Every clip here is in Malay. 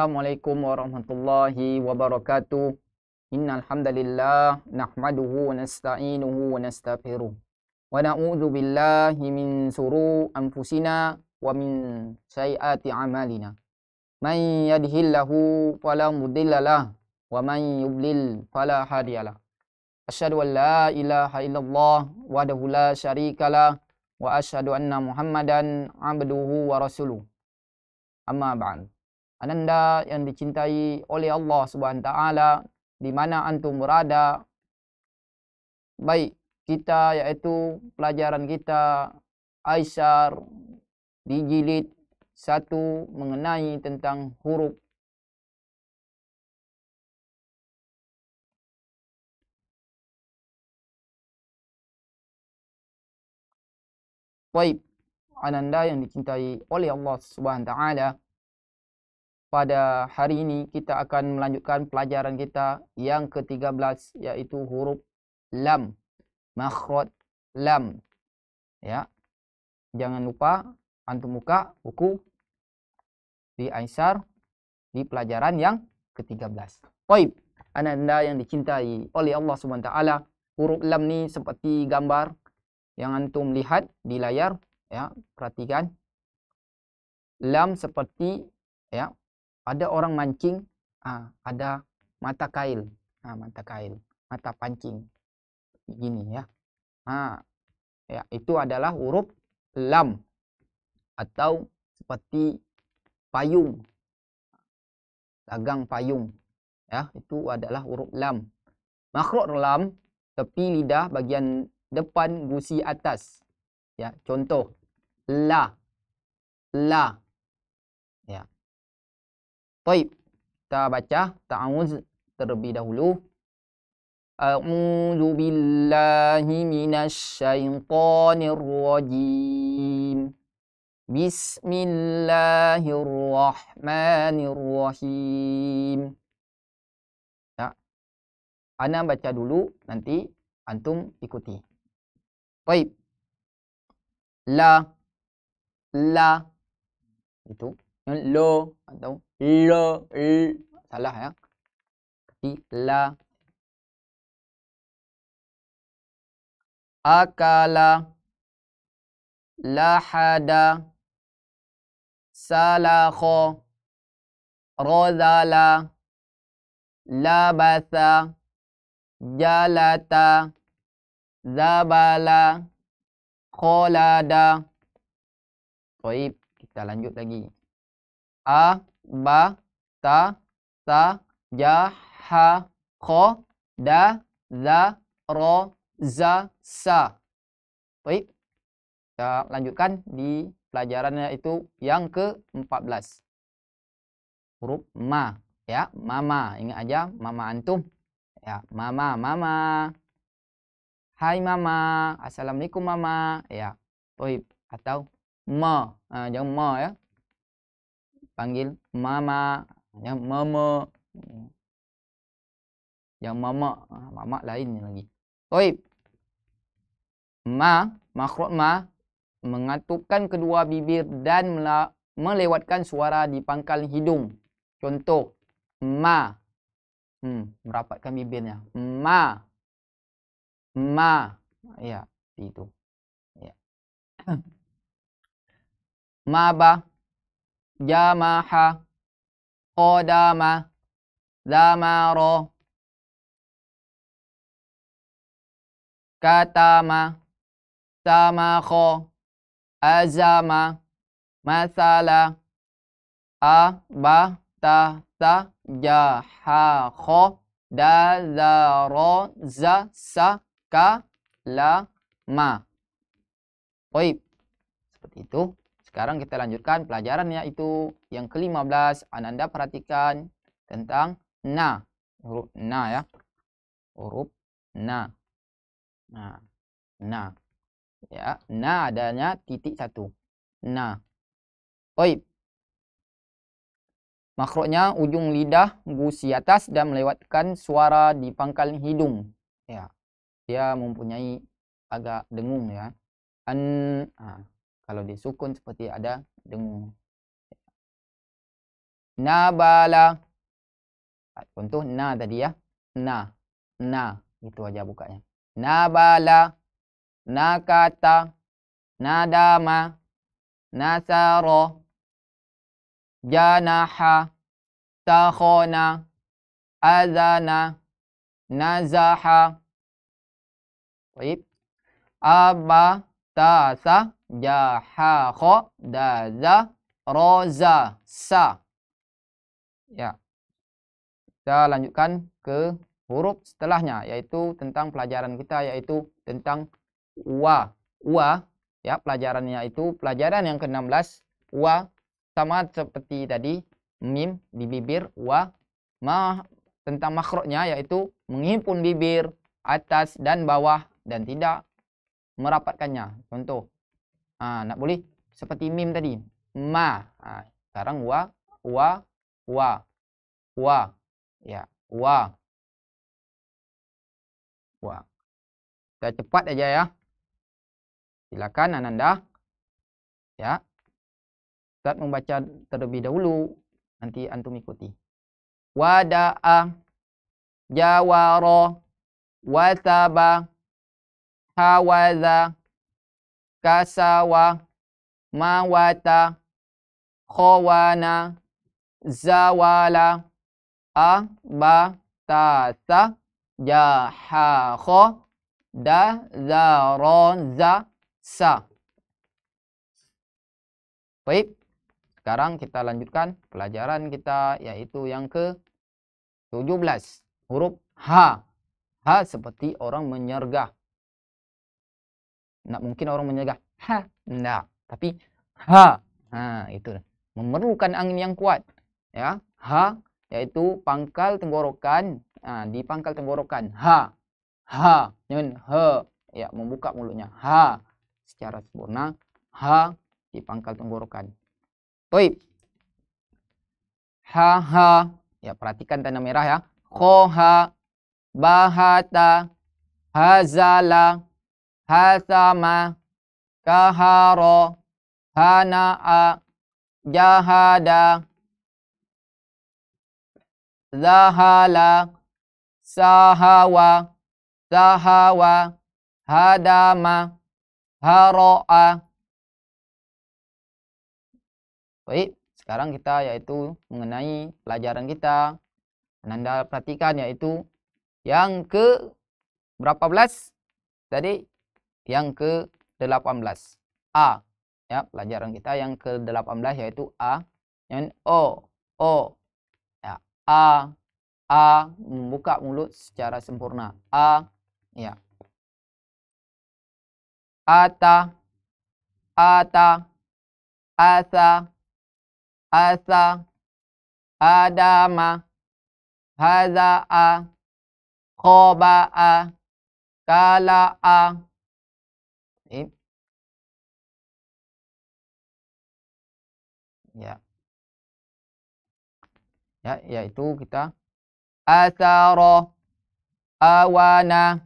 Assalamualaikum warahmatullahi wabarakatuh. Innal hamdalillah nahmaduhu wa nasta'inuhu wa nastaghfiruh. Wa na'udzu billahi min shururi anfusina wa min sayyiati a'malina. Man yahdihillahu fala mudhillalah wa man yudlil fala hadiyalah. Asyhadu an la ilaha illallah wahdahu la syarikalah wa asyhadu anna Muhammadan 'abduhu wa rasuluh. Amma ba'du ananda yang dicintai oleh Allah Subhanahu wa di mana antum berada baik kita yaitu pelajaran kita Aisyar di jilid satu mengenai tentang huruf Baik, ananda yang dicintai oleh Allah Subhanahu wa taala pada hari ini kita akan melanjutkan pelajaran kita yang ke-13 iaitu huruf lam makhraj lam ya jangan lupa antum buka buku di Aisar di pelajaran yang ke-13 baik anda yang dicintai oleh Allah Subhanahu taala huruf lam ni seperti gambar yang antum lihat di layar ya perhatikan lam seperti ya ada orang mancing ha, ada mata kail ha, mata kail mata pancing begini ya ha, ya itu adalah huruf lam atau seperti payung dagang payung ya itu adalah huruf lam Makro lam tepi lidah bagian depan gusi atas ya contoh la la ya Baik. Kita baca ta'awuz terlebih dahulu. A'udzu billahi minasy rajim. Bismillahirrahmanirrahim. Tak. Ana baca dulu nanti antum ikuti. Baik. La la itu lo atau l l e. salah ya di la akala lahada salakho rozala labasa jalata zabala kholada baik kita lanjut lagi a ba ta sa ja ha kho da za ro za sa. Baik. Kita lanjutkan di pelajaran itu yang ke-14. Huruf ma ya, mama. Ingat aja mama antum. Ya, mama, mama. Hai mama, assalamualaikum mama. Ya. Baik atau ma. Ah jangan ma ya panggil mama yang mama yang mama ah, mama lain lagi baik ma makhraj ma mengatupkan kedua bibir dan melewatkan suara di pangkal hidung contoh ma hmm merapatkan bibirnya ma ma ya itu ya ma ba جامح قدام زمار كتم سمخ أزم مثلا أبت سجح خ دذر زس كلم طيب seperti itu sekarang kita lanjutkan pelajaran iaitu yang ke-15 anda perhatikan tentang na. Huruf na ya. Huruf na. Na. Na. Ya, na adanya titik satu. Na. Oi. Makhruknya ujung lidah gusi atas dan melewatkan suara di pangkal hidung. Ya. Dia mempunyai agak dengung ya. An. Ha kalau dia sukun seperti ada dengung. bala, ah, Contoh na tadi ya. Na. Na. Itu aja bukanya. Na na bala, Nabala. Nakata. Nadama. Nasaro. Janaha. Takhona. Azana. Nazaha. Baik. Abba. Tasa jaha kho da za roza sa. Ya. Kita lanjutkan ke huruf setelahnya yaitu tentang pelajaran kita yaitu tentang wa. Wa ya pelajarannya itu pelajaran yang ke-16 wa sama seperti tadi mim di bibir wa ma tentang makhruknya yaitu menghimpun bibir atas dan bawah dan tidak merapatkannya. Contoh, ha, nak boleh seperti mim tadi ma ha, sekarang wa wa wa wa ya wa wa kita cepat aja ya silakan ananda ya Ustaz membaca terlebih dahulu nanti antum ikuti wada'a jawara wasaba hawaza kasawa, mawata, khawana, zawala, abatasa, jahakho, da, za sa. Baik. Sekarang kita lanjutkan pelajaran kita yaitu yang ke 17. Huruf H. H seperti orang menyergah. Nak mungkin orang menyegah. Ha. tidak. Tapi ha. Ha. Itu. Memerlukan angin yang kuat. Ya. Ha. yaitu pangkal tenggorokan. Ha. Di pangkal tenggorokan. Ha. Ha. Dengan ha. Ya. Membuka mulutnya. Ha. Secara sempurna. Ha. Di pangkal tenggorokan. Baik. Ha. Ha. Ya. Perhatikan tanda merah ya. Ko. Ha. Bahata. Hazala. Hazala hasama Kaharo hanaa jahada zahala sahawa sahawa hadama Haroa. baik sekarang kita yaitu mengenai pelajaran kita anda perhatikan yaitu yang ke berapa belas tadi yang ke-18. A. Ya, pelajaran kita yang ke-18 yaitu A. Yang O. O. Ya, A. A. Membuka mulut secara sempurna. A. Ya. Ata. Ata. Asa. Asa. Adama. Haza'a. Kobaa, Kala'a. ya ya yaitu kita asara awana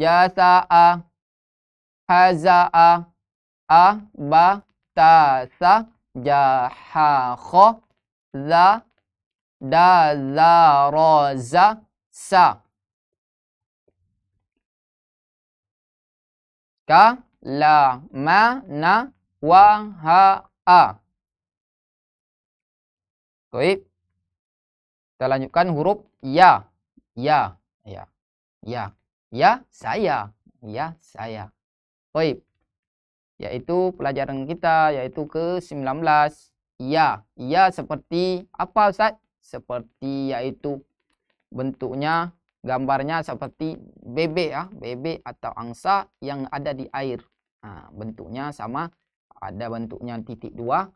jasaa hazaa a ba ta sa ja ha kho za da za ro za sa ka la ma na wa ha a Baik. Kita lanjutkan huruf ya. Ya. Ya. Ya. Ya saya. Ya saya. Baik. Yaitu pelajaran kita yaitu ke-19. Ya. Ya seperti apa Ustaz? Seperti yaitu bentuknya gambarnya seperti bebek ya, bebek atau angsa yang ada di air. Ha, bentuknya sama ada bentuknya titik dua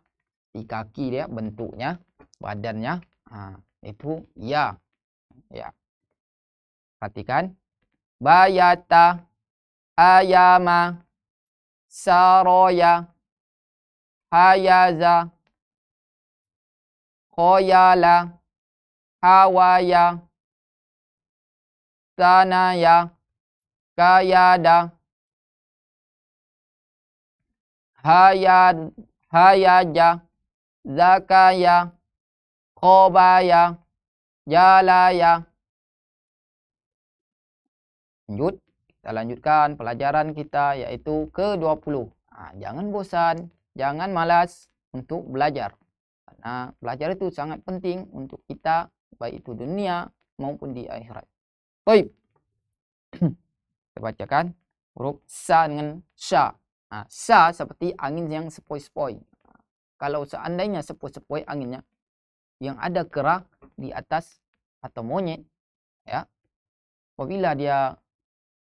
di kaki dia bentuknya badannya ha, itu ya ya perhatikan bayata ayama saroya hayaza khoyala hawaya sanaya kayada hayad hayaja zakaya Kobaya, jalaya lanjut kita lanjutkan pelajaran kita iaitu ke-20 ha, jangan bosan jangan malas untuk belajar karena belajar itu sangat penting untuk kita baik itu dunia maupun di akhirat baik kita bacakan huruf sa dengan sya ha, sa seperti angin yang sepoi-sepoi kalau seandainya sepoi-sepoi anginnya yang ada kerak di atas atau monyet ya apabila dia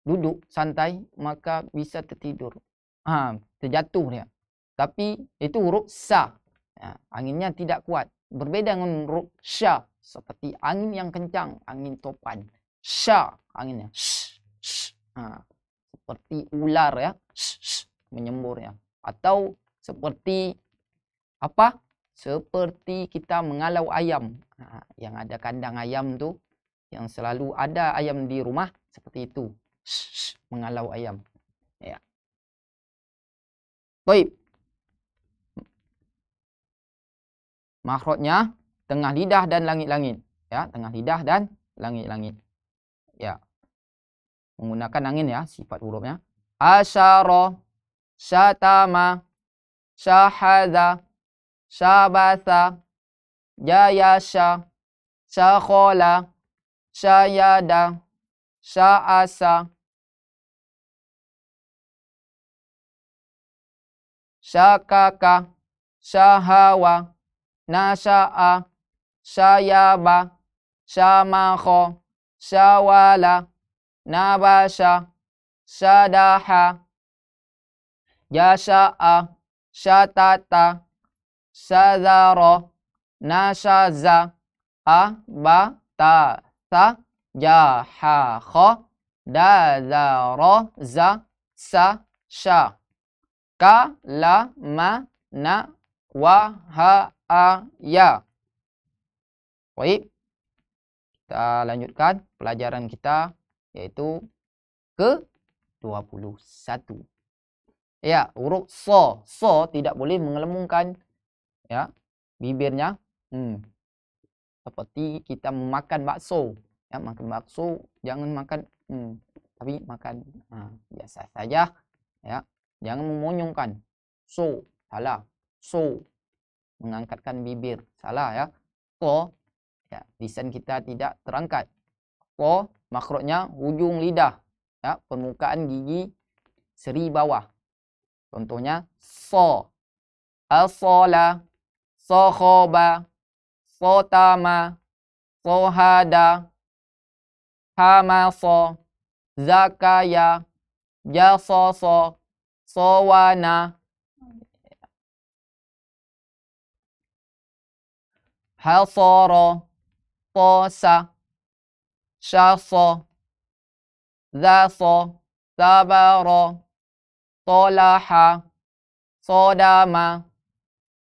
duduk santai maka bisa tertidur ha terjatuh dia tapi itu huruf sa ya, anginnya tidak kuat berbeda dengan huruf sya seperti angin yang kencang angin topan sya anginnya sh, sh. ha seperti ular ya sh, sh. menyembur ya atau seperti apa seperti kita mengalau ayam ha, yang ada kandang ayam tu yang selalu ada ayam di rumah seperti itu shh, mengalau ayam ya baik makhrajnya tengah lidah dan langit-langit ya tengah lidah dan langit-langit ya menggunakan angin ya sifat hurufnya asyara satama syahadza Shabasa, Jayasha, Shakola, Shayada, Shaasa, Shakaka, Shahawa, Nasha'a, Shayaba, Shamako, Shawala, Nabasha, Shadaha, Yasha'a, Shatata, sazara nasaza abatasa jahakha dazara za sa sha kalama na wa ha a ya baik kita lanjutkan pelajaran kita yaitu ke 21 ya huruf sa sa tidak boleh mengelemungkan ya bibirnya hmm, seperti kita memakan bakso ya makan bakso jangan makan hmm, tapi makan ha, biasa saja ya jangan memonyongkan so salah so mengangkatkan bibir salah ya ko ya lisan kita tidak terangkat ko makronya ujung lidah ya permukaan gigi seri bawah contohnya so asala صخب صتم صهد همص زكي جصص صون حصر طاس شص ذص ثبر طلح صدم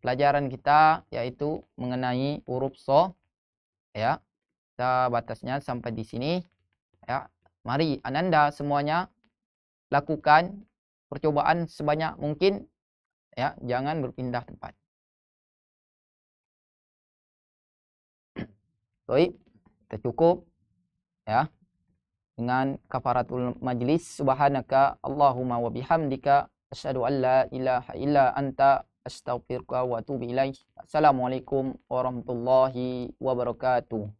pelajaran kita yaitu mengenai huruf so ya kita batasnya sampai di sini ya mari ananda semuanya lakukan percobaan sebanyak mungkin ya jangan berpindah tempat Baik, kita cukup ya dengan kafaratul majlis subhanaka allahumma wa bihamdika asyhadu an ilaha illa anta astaghfiruka wa atubu ilaih. Assalamualaikum warahmatullahi wabarakatuh.